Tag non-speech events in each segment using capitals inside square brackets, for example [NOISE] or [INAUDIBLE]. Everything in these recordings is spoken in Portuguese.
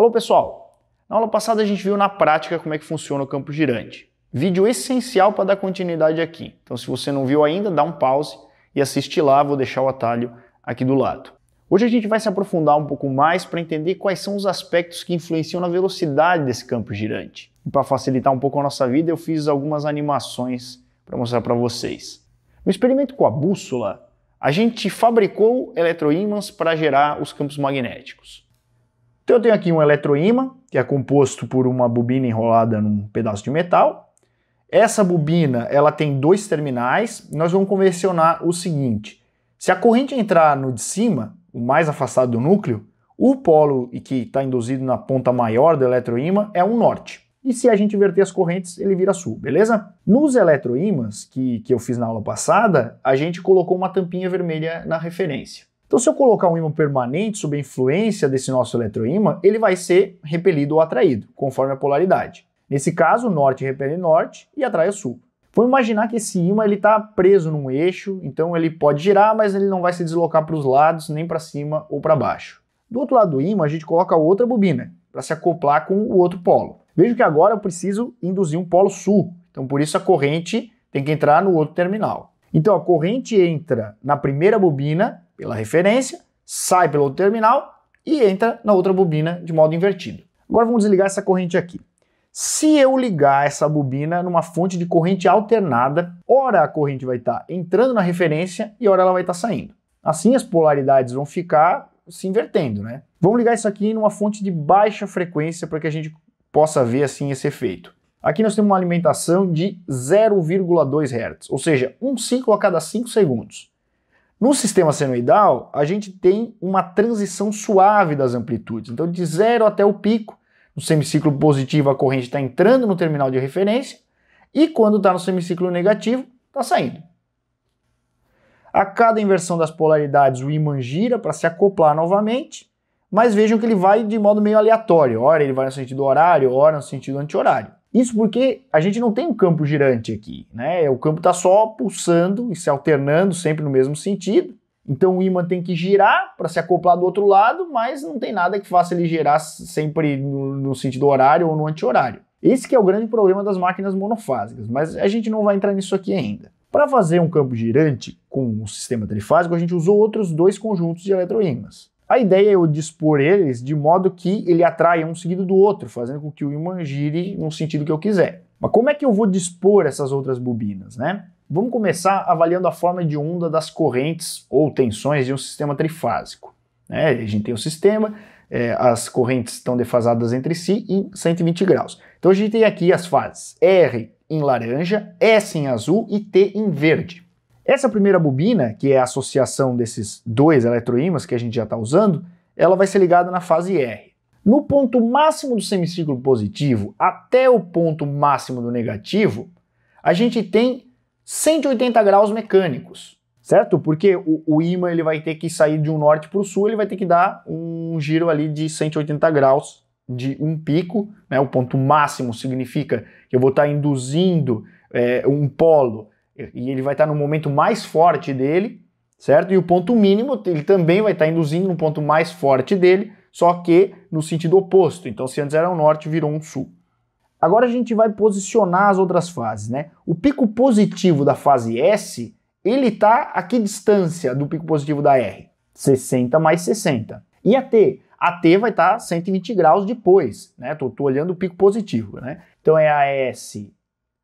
Alô, pessoal! Na aula passada a gente viu na prática como é que funciona o campo girante. Vídeo essencial para dar continuidade aqui. Então, se você não viu ainda, dá um pause e assiste lá, vou deixar o atalho aqui do lado. Hoje a gente vai se aprofundar um pouco mais para entender quais são os aspectos que influenciam na velocidade desse campo girante. E para facilitar um pouco a nossa vida, eu fiz algumas animações para mostrar para vocês. No experimento com a bússola, a gente fabricou eletroímãs para gerar os campos magnéticos. Então eu tenho aqui um eletroímã, que é composto por uma bobina enrolada num pedaço de metal. Essa bobina, ela tem dois terminais. Nós vamos convencionar o seguinte: se a corrente entrar no de cima, o mais afastado do núcleo, o polo que está induzido na ponta maior do eletroímã é o norte. E se a gente inverter as correntes, ele vira sul, beleza? Nos eletroímãs que, que eu fiz na aula passada, a gente colocou uma tampinha vermelha na referência. Então, se eu colocar um ímã permanente sob a influência desse nosso eletroímã, ele vai ser repelido ou atraído, conforme a polaridade. Nesse caso, o norte repele norte e atrai o sul. Vamos imaginar que esse ímã está preso num eixo, então ele pode girar, mas ele não vai se deslocar para os lados, nem para cima ou para baixo. Do outro lado do ímã, a gente coloca outra bobina para se acoplar com o outro polo. Vejo que agora eu preciso induzir um polo sul, então por isso a corrente tem que entrar no outro terminal. Então a corrente entra na primeira bobina pela referência, sai pelo outro terminal e entra na outra bobina de modo invertido. Agora vamos desligar essa corrente aqui. Se eu ligar essa bobina numa fonte de corrente alternada, ora a corrente vai estar tá entrando na referência e ora ela vai estar tá saindo. Assim as polaridades vão ficar se invertendo, né? Vamos ligar isso aqui numa fonte de baixa frequência para que a gente possa ver assim esse efeito. Aqui nós temos uma alimentação de 0,2 Hz, ou seja, um ciclo a cada 5 segundos. No sistema senoidal, a gente tem uma transição suave das amplitudes. Então, de zero até o pico, no semiciclo positivo, a corrente está entrando no terminal de referência, e quando está no semiciclo negativo, está saindo. A cada inversão das polaridades, o imã gira para se acoplar novamente, mas vejam que ele vai de modo meio aleatório. Ora ele vai no sentido horário, ora no sentido anti-horário. Isso porque a gente não tem um campo girante aqui, né? É, o campo está só pulsando e se alternando sempre no mesmo sentido. Então o ímã tem que girar para se acoplar do outro lado, mas não tem nada que faça ele girar sempre no, no sentido horário ou no anti-horário. Esse é o grande problema das máquinas monofásicas, mas a gente não vai entrar nisso aqui ainda. Para fazer um campo girante com um sistema trifásico, a gente usou outros dois conjuntos de eletroímãs. A ideia é eu dispor eles de modo que ele atraia um seguido do outro, fazendo com que o imã gire no sentido que eu quiser. Mas como é que eu vou dispor essas outras bobinas, né? Vamos começar avaliando a forma de onda das correntes ou tensões de um sistema trifásico. Né? A gente tem o um sistema, é, as correntes estão defasadas entre si em 120 graus. Então a gente tem aqui as fases R em laranja, S em azul e T em verde. Essa primeira bobina, que é a associação desses dois eletroímãs que a gente já está usando, ela vai ser ligada na fase R. No ponto máximo do semicírculo positivo até o ponto máximo do negativo, a gente tem 180 graus mecânicos, certo? Porque o, o ímã ele vai ter que sair de um norte para o sul, ele vai ter que dar um giro ali de 180 graus de um pico, né? O ponto máximo significa que eu vou estar tá induzindo é, um polo e ele vai estar no momento mais forte dele, certo? E o ponto mínimo, ele também vai estar induzindo no ponto mais forte dele, só que no sentido oposto. Então, se antes era um norte, virou um sul. Agora a gente vai posicionar as outras fases, né? O pico positivo da fase S, ele está a que distância do pico positivo da R? 60 mais 60. E a T? A T vai estar tá 120 graus depois, né? Estou olhando o pico positivo, né? Então é a S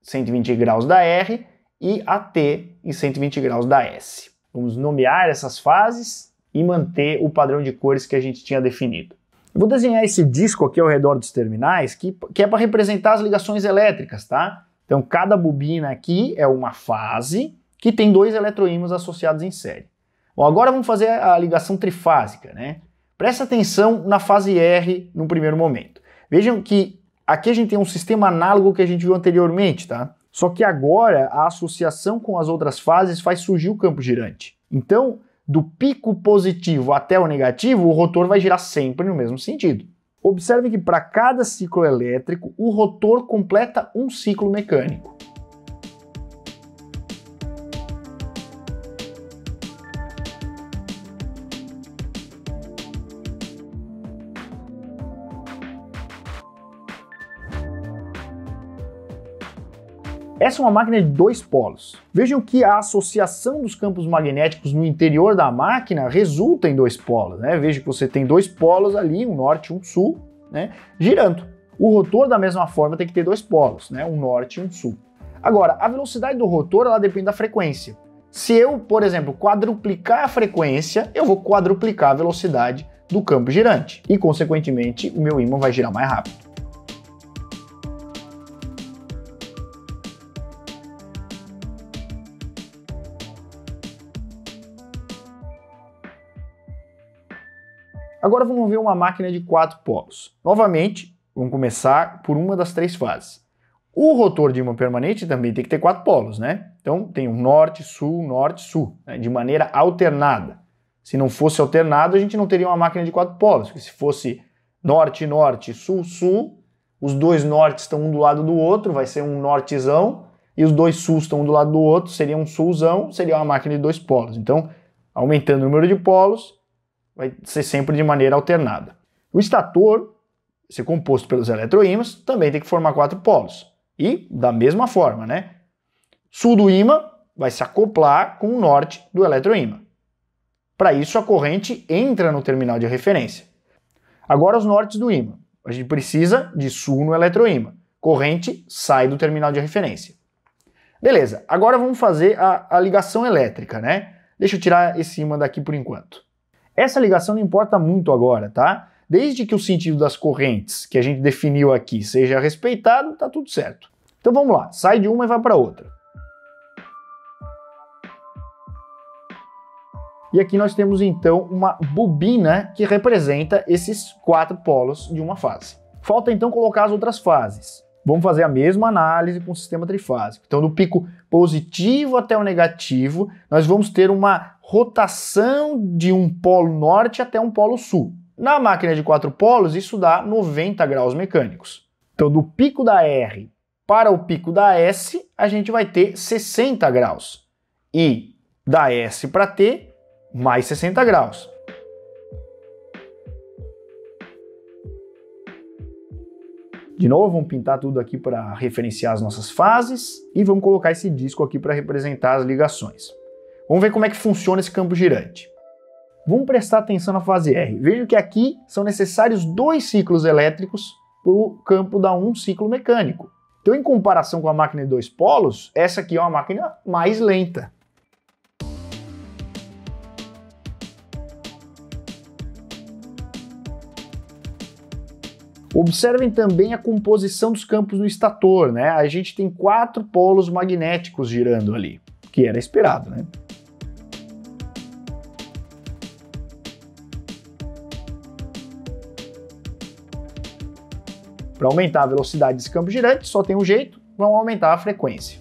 120 graus da R e a T em 120 graus da S. Vamos nomear essas fases e manter o padrão de cores que a gente tinha definido. Eu vou desenhar esse disco aqui ao redor dos terminais, que, que é para representar as ligações elétricas, tá? Então, cada bobina aqui é uma fase que tem dois eletroímãs associados em série. Bom, agora vamos fazer a ligação trifásica, né? Presta atenção na fase R no primeiro momento. Vejam que aqui a gente tem um sistema análogo que a gente viu anteriormente, tá? Só que agora a associação com as outras fases faz surgir o campo girante. Então, do pico positivo até o negativo, o rotor vai girar sempre no mesmo sentido. Observe que para cada ciclo elétrico, o rotor completa um ciclo mecânico. Essa é uma máquina de dois polos. Vejam que a associação dos campos magnéticos no interior da máquina resulta em dois polos, né? Veja que você tem dois polos ali, um norte e um sul, né? Girando. O rotor, da mesma forma, tem que ter dois polos, né? Um norte e um sul. Agora, a velocidade do rotor, ela depende da frequência. Se eu, por exemplo, quadruplicar a frequência, eu vou quadruplicar a velocidade do campo girante e, consequentemente, o meu ímã vai girar mais rápido. Agora vamos ver uma máquina de quatro polos. Novamente, vamos começar por uma das três fases. O rotor de imã permanente também tem que ter quatro polos, né? Então tem um norte, sul, norte, sul, né? de maneira alternada. Se não fosse alternado, a gente não teria uma máquina de quatro polos. Porque se fosse norte, norte, sul, sul, os dois nortes estão um do lado do outro, vai ser um nortezão, e os dois sul estão um do lado do outro, seria um sulzão, seria uma máquina de dois polos. Então, aumentando o número de polos, vai ser sempre de maneira alternada. O estator, ser composto pelos eletroímãs, também tem que formar quatro polos. E da mesma forma, né? Sul do ímã vai se acoplar com o norte do eletroímã. Para isso, a corrente entra no terminal de referência. Agora, os nortes do ímã. A gente precisa de sul no eletroímã. Corrente sai do terminal de referência. Beleza, agora vamos fazer a, a ligação elétrica, né? Deixa eu tirar esse ímã daqui por enquanto. Essa ligação não importa muito agora, tá? Desde que o sentido das correntes que a gente definiu aqui seja respeitado, tá tudo certo. Então vamos lá, sai de uma e vai para outra. E aqui nós temos então uma bobina que representa esses quatro polos de uma fase. Falta então colocar as outras fases. Vamos fazer a mesma análise com o sistema trifásico. Então, do pico positivo até o negativo, nós vamos ter uma rotação de um polo norte até um polo sul. Na máquina de quatro polos, isso dá 90 graus mecânicos. Então, do pico da R para o pico da S, a gente vai ter 60 graus. E da S para T, mais 60 graus. De novo, vamos pintar tudo aqui para referenciar as nossas fases e vamos colocar esse disco aqui para representar as ligações. Vamos ver como é que funciona esse campo girante. Vamos prestar atenção na fase R. Veja que aqui são necessários dois ciclos elétricos para o campo dar um ciclo mecânico. Então, em comparação com a máquina de dois polos, essa aqui é uma máquina mais lenta. Observem também a composição dos campos no estator, né? A gente tem quatro polos magnéticos girando ali, que era esperado, né? Para aumentar a velocidade desse campo girante, só tem um jeito, vamos aumentar a frequência.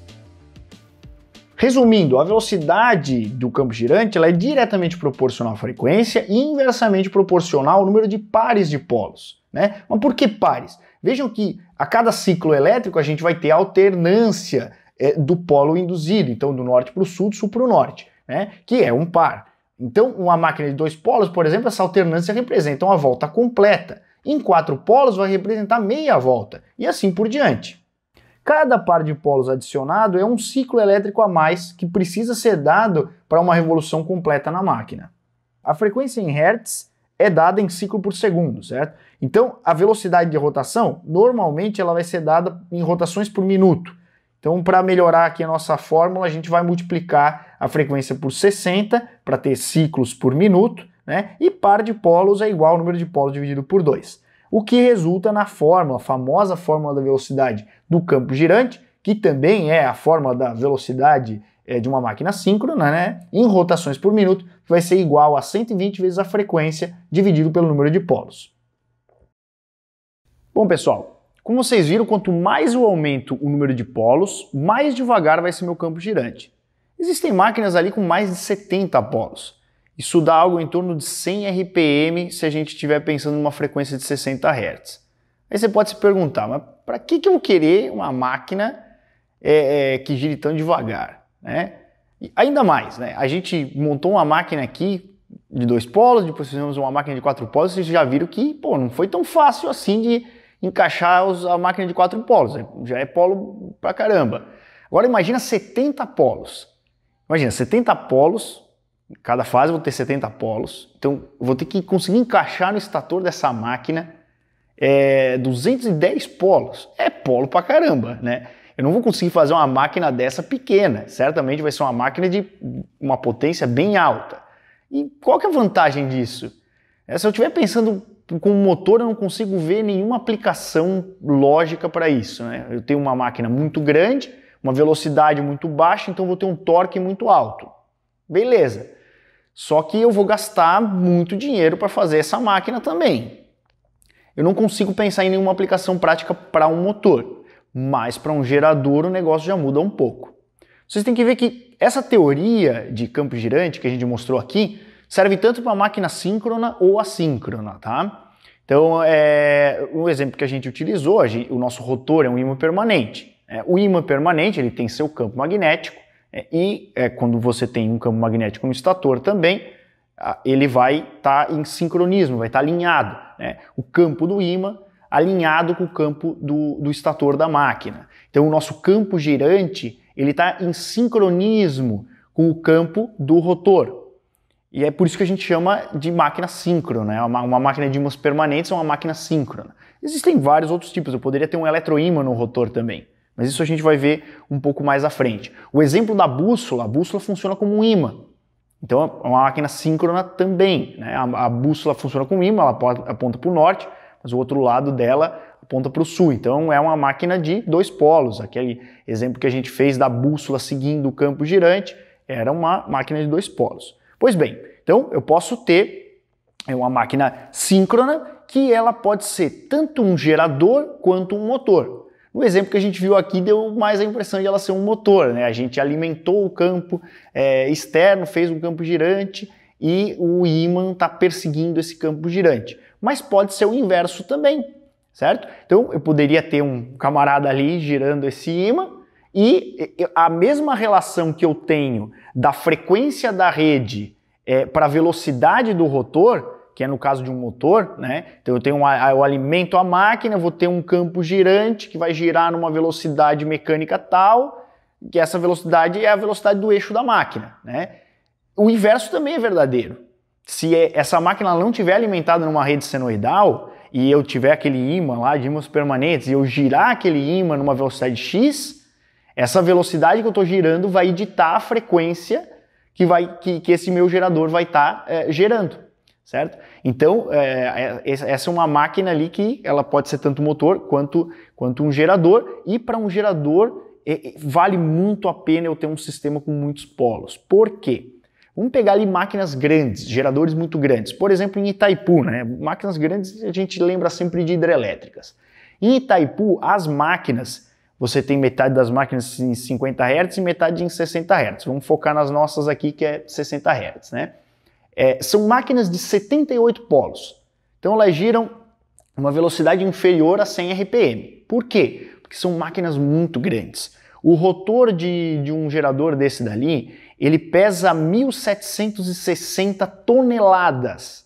Resumindo, a velocidade do campo girante ela é diretamente proporcional à frequência e inversamente proporcional ao número de pares de polos. Né? Mas por que pares? Vejam que a cada ciclo elétrico a gente vai ter alternância é, do polo induzido, então do norte para o sul, do sul para o norte, né? que é um par. Então, uma máquina de dois polos, por exemplo, essa alternância representa uma volta completa. Em quatro polos vai representar meia volta e assim por diante. Cada par de polos adicionado é um ciclo elétrico a mais que precisa ser dado para uma revolução completa na máquina. A frequência em hertz é dada em ciclo por segundo, certo? Então, a velocidade de rotação, normalmente ela vai ser dada em rotações por minuto. Então, para melhorar aqui a nossa fórmula, a gente vai multiplicar a frequência por 60 para ter ciclos por minuto né? E par de polos é igual ao número de polos dividido por 2. O que resulta na fórmula, a famosa fórmula da velocidade do campo girante, que também é a fórmula da velocidade é, de uma máquina síncrona, né? Em rotações por minuto, vai ser igual a 120 vezes a frequência dividido pelo número de polos. Bom, pessoal, como vocês viram, quanto mais eu aumento o número de polos, mais devagar vai ser meu campo girante. Existem máquinas ali com mais de 70 polos. Isso dá algo em torno de 100 RPM se a gente estiver pensando em uma frequência de 60 Hz. Aí você pode se perguntar, mas para que, que eu querer uma máquina é, é, que gire tão devagar? Né? E ainda mais, né? a gente montou uma máquina aqui de dois polos, depois fizemos uma máquina de quatro polos, vocês já viram que pô, não foi tão fácil assim de encaixar os, a máquina de quatro polos, né? já é polo pra caramba. Agora imagina 70 polos. Imagina, 70 polos Cada fase eu vou ter 70 polos. Então, eu vou ter que conseguir encaixar no estator dessa máquina é, 210 polos. É polo pra caramba, né? Eu não vou conseguir fazer uma máquina dessa pequena. Certamente vai ser uma máquina de uma potência bem alta. E qual que é a vantagem disso? É, se eu estiver pensando com o motor, eu não consigo ver nenhuma aplicação lógica para isso. Né? Eu tenho uma máquina muito grande, uma velocidade muito baixa, então vou ter um torque muito alto. Beleza. Só que eu vou gastar muito dinheiro para fazer essa máquina também. Eu não consigo pensar em nenhuma aplicação prática para um motor, mas para um gerador o negócio já muda um pouco. Vocês têm que ver que essa teoria de campo girante que a gente mostrou aqui serve tanto para máquina síncrona ou assíncrona, tá? Então, é, um exemplo que a gente utilizou, a gente, o nosso rotor é um ímã permanente. É, o ímã permanente ele tem seu campo magnético é, e é, quando você tem um campo magnético no estator também, ele vai estar tá em sincronismo, vai estar tá alinhado. Né? O campo do ímã alinhado com o campo do, do estator da máquina. Então o nosso campo girante ele está em sincronismo com o campo do rotor. E é por isso que a gente chama de máquina síncrona. Né? Uma, uma máquina de ímãs permanentes é uma máquina síncrona. Existem vários outros tipos. Eu poderia ter um eletroímã no rotor também. Mas isso a gente vai ver um pouco mais à frente. O exemplo da bússola, a bússola funciona como um ímã. Então é uma máquina síncrona também. Né? A, a, bússola funciona como um ímã, ela aponta para o norte, mas o outro lado dela aponta para o sul. Então é uma máquina de dois polos. Aquele exemplo que a gente fez da bússola seguindo o campo girante era uma máquina de dois polos. Pois bem, então eu posso ter é, uma máquina síncrona que ela pode ser tanto um gerador quanto um motor. O exemplo que a gente viu aqui deu mais a impressão de ela ser um motor, né? A gente alimentou o campo é, externo, fez um campo girante e o ímã está perseguindo esse campo girante. Mas pode ser o inverso também, certo? Então eu poderia ter um camarada ali girando esse ímã e a mesma relação que eu tenho da frequência da rede é, para a velocidade do rotor, que é no caso de um motor, né? Então eu tenho um, eu alimento a máquina, vou ter um campo girante que vai girar numa velocidade mecânica tal, que essa velocidade é a velocidade do eixo da máquina, né? O inverso também é verdadeiro. Se é, essa máquina não tiver alimentada numa rede senoidal e eu tiver aquele ímã lá de ímãs permanentes e eu girar aquele ímã numa velocidade x, essa velocidade que eu estou girando vai ditar a frequência que, vai, que, que esse meu gerador vai estar tá, é, gerando certo? Então, é, é essa é uma máquina ali que ela pode ser tanto motor quanto, quanto um gerador, e para um gerador é, é, vale muito a pena eu ter um sistema com muitos polos. Por quê? Vamos pegar ali máquinas grandes, geradores muito grandes. Por exemplo, em Itaipu, né? Máquinas grandes a gente lembra sempre de hidrelétricas. Em Itaipu, as máquinas, você tem metade das máquinas em 50 Hz e metade em 60 Hz. Vamos focar nas nossas aqui que é 60 Hz, né? É, são máquinas de 78 polos. Então elas giram uma velocidade inferior a 100 RPM. Por quê? Porque são máquinas muito grandes. O rotor de, de um gerador desse dali, ele pesa 1.760 toneladas.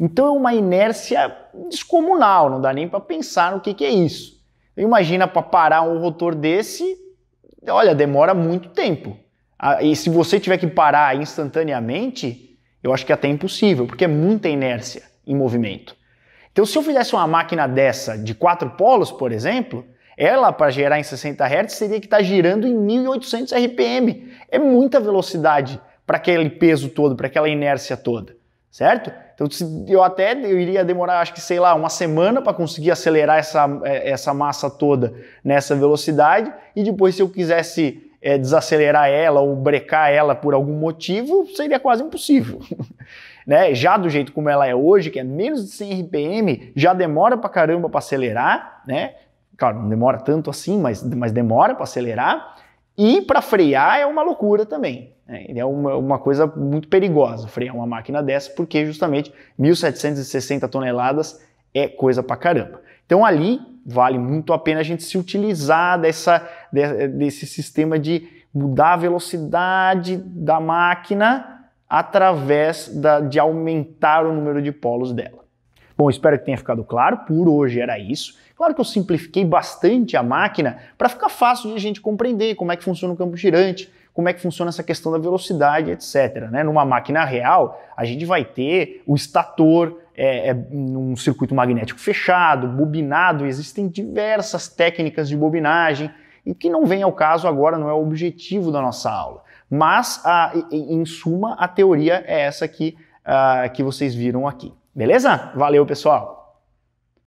Então é uma inércia descomunal, não dá nem para pensar no que, que é isso. Imagina para parar um rotor desse, olha, demora muito tempo. Ah, e se você tiver que parar instantaneamente, eu acho que é até impossível, porque é muita inércia em movimento. Então, se eu fizesse uma máquina dessa de quatro polos, por exemplo, ela para gerar em 60 Hz teria que estar tá girando em 1800 RPM. É muita velocidade para aquele peso todo, para aquela inércia toda, certo? Então, eu até eu iria demorar, acho que sei lá, uma semana para conseguir acelerar essa, é, essa massa toda nessa velocidade e depois, se eu quisesse é, desacelerar ela ou brecar ela por algum motivo, seria quase impossível. [LAUGHS] né? Já do jeito como ela é hoje, que é menos de 100 RPM, já demora pra caramba para acelerar, né? Claro, não demora tanto assim, mas, mas demora para acelerar. E para frear é uma loucura também. Né? É uma, uma, coisa muito perigosa frear uma máquina dessa, porque justamente 1.760 toneladas é coisa pra caramba. Então ali vale muito a pena a gente se utilizar dessa, desse sistema de mudar a velocidade da máquina através da, de aumentar o número de polos dela. Bom, espero que tenha ficado claro. Por hoje era isso. Claro que eu simplifiquei bastante a máquina para ficar fácil de a gente compreender como é que funciona o campo girante, como é que funciona essa questão da velocidade, etc. Né? Numa máquina real, a gente vai ter o estator, é, é num circuito magnético fechado, bobinado, existem diversas técnicas de bobinagem, e que não vem ao caso agora, não é o objetivo da nossa aula. Mas, a, em suma, a teoria é essa que, a, ah, que vocês viram aqui. Beleza? Valeu, pessoal!